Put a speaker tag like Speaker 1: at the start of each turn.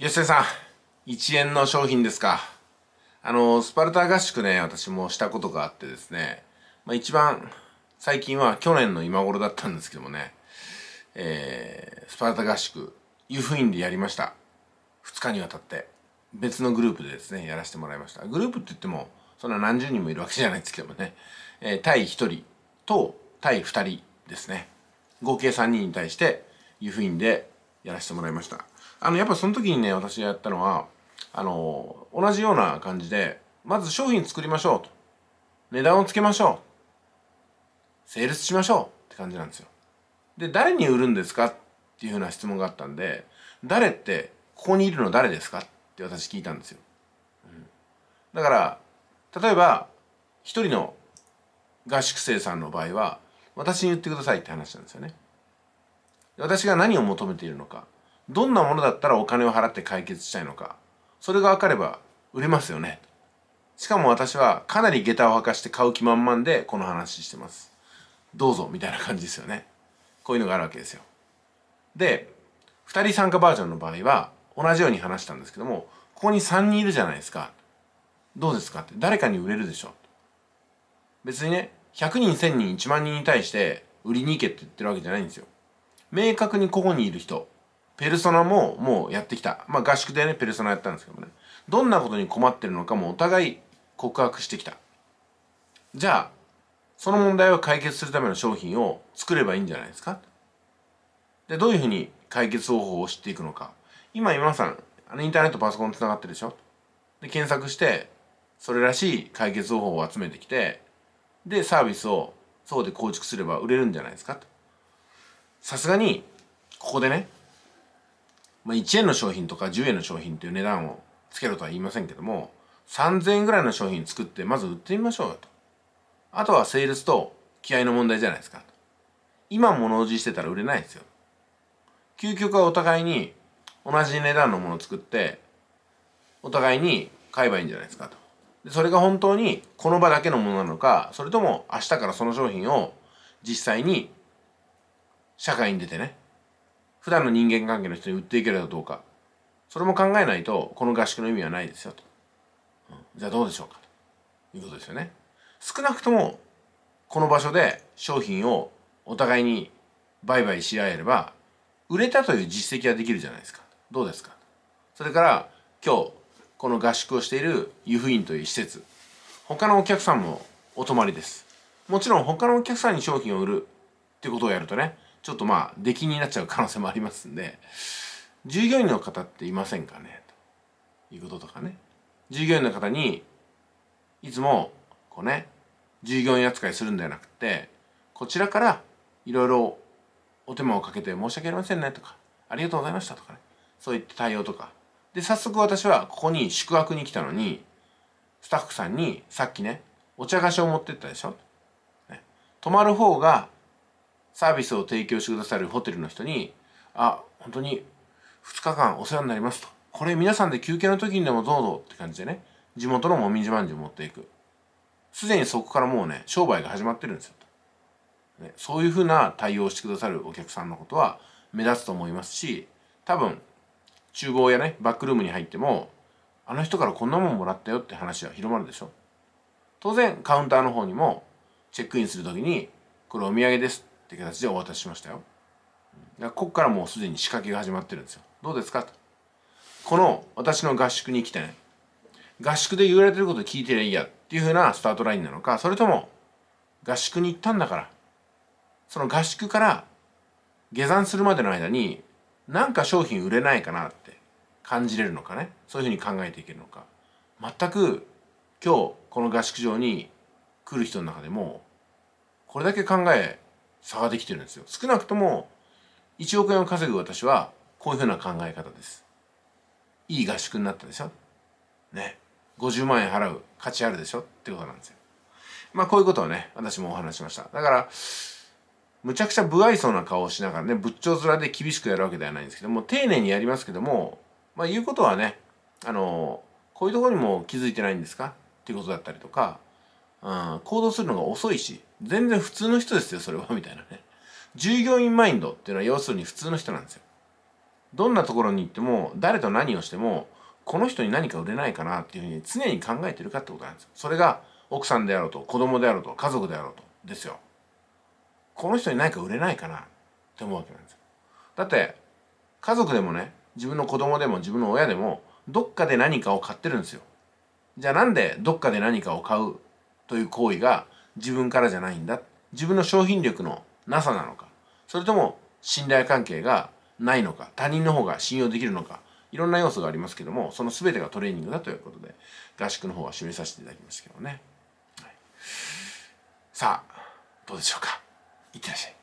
Speaker 1: 吉田さん、1円の商品ですか。あの、スパルタ合宿ね、私もしたことがあってですね、まあ一番最近は去年の今頃だったんですけどもね、えー、スパルタ合宿、湯布院でやりました。2日にわたって。別のグループでですね、やらせてもらいました。グループって言っても、そんな何十人もいるわけじゃないですけどもね、えー、対1人と対2人ですね。合計3人に対して湯布院でやらせてもらいました。あのやっぱその時にね私がやったのはあの同じような感じでまず商品作りましょうと値段をつけましょうセールスしましょうって感じなんですよで誰に売るんですかっていうふうな質問があったんで誰ってここにいるの誰ですかって私聞いたんですよ、うん、だから例えば一人の合宿生さんの場合は私に言ってくださいって話なんですよね私が何を求めているのかどんなものだったらお金を払って解決したいのかそれが分かれば売れますよねしかも私はかなり下駄を履かして買う気満々でこの話してますどうぞみたいな感じですよねこういうのがあるわけですよで2人参加バージョンの場合は同じように話したんですけどもここに3人いるじゃないですかどうですかって誰かに売れるでしょ別にね100人1000人1万人に対して売りに行けって言ってるわけじゃないんですよ明確にここにいる人ペルソナももうやってきた。まあ合宿でね、ペルソナやったんですけどね。どんなことに困ってるのかもお互い告白してきた。じゃあ、その問題を解決するための商品を作ればいいんじゃないですか。で、どういうふうに解決方法を知っていくのか。今今さん、あのインターネットパソコンつながってるでしょで、検索して、それらしい解決方法を集めてきて、で、サービスをそうで構築すれば売れるんじゃないですかさすがに、ここでね、まあ、1円の商品とか10円の商品という値段をつけろとは言いませんけども3000円ぐらいの商品作ってまず売ってみましょうよとあとはセールスと気合の問題じゃないですか今物おじしてたら売れないですよ究極はお互いに同じ値段のものを作ってお互いに買えばいいんじゃないですかとでそれが本当にこの場だけのものなのかそれとも明日からその商品を実際に社会に出てね普段の人間関係の人に売っていけるかどうかそれも考えないとこの合宿の意味はないですよと、うん、じゃあどうでしょうかということですよね少なくともこの場所で商品をお互いに売買し合えれば売れたという実績ができるじゃないですかどうですかそれから今日この合宿をしている湯布院という施設他のお客さんもお泊まりですもちろん他のお客さんに商品を売るってことをやるとねちょっとまあ出禁になっちゃう可能性もありますんで従業員の方っていませんかねということとかね従業員の方にいつもこうね従業員扱いするんではなくてこちらからいろいろお手間をかけて申し訳ありませんねとかありがとうございましたとかねそういった対応とかで早速私はここに宿泊に来たのにスタッフさんにさっきねお茶菓子を持ってったでしょ、ね、泊まる方がサービスを提供してくださるホテルの人に、あ、本当に2日間お世話になりますと。これ皆さんで休憩の時にでもどうぞって感じでね、地元のもみじまんじゅう持っていく。すでにそこからもうね、商売が始まってるんですよと。ね、そういうふうな対応してくださるお客さんのことは目立つと思いますし、多分、厨房やね、バックルームに入っても、あの人からこんなもんもらったよって話は広まるでしょ。当然、カウンターの方にも、チェックインするときに、これお土産ですって形でお渡ししましたよここからもうすでに仕掛けが始まってるんですよどうですかとこの私の合宿に来てね合宿で言われてること聞いてりゃいいやっていうふうなスタートラインなのかそれとも合宿に行ったんだからその合宿から下山するまでの間になんか商品売れないかなって感じれるのかねそういうふうに考えていけるのか全く今日この合宿場に来る人の中でもこれだけ考え差ができてるんですよ少なくとも1億円を稼ぐ私はこういうふうな考え方ですいい合宿になったでしょね50万円払う価値あるでしょってことなんですよまあこういうことをね私もお話しましただからむちゃくちゃ不愛想な顔をしながらね仏頂面で厳しくやるわけではないんですけども丁寧にやりますけどもまあ言うことはねあのこういうところにも気づいてないんですかっていうことだったりとかうん、行動するのが遅いし、全然普通の人ですよ、それは、みたいなね。従業員マインドっていうのは要するに普通の人なんですよ。どんなところに行っても、誰と何をしても、この人に何か売れないかなっていうふうに常に考えてるかってことなんですよ。それが奥さんであろうと、子供であろうと、家族であろうと、ですよ。この人に何か売れないかなって思うわけなんですよ。だって、家族でもね、自分の子供でも自分の親でも、どっかで何かを買ってるんですよ。じゃあなんでどっかで何かを買うという行為が自分からじゃないんだ自分の商品力のなさなのかそれとも信頼関係がないのか他人の方が信用できるのかいろんな要素がありますけどもその全てがトレーニングだということで合宿の方は締めさせていただきましたけどね、はい、さあどうでしょうかいってらっしゃい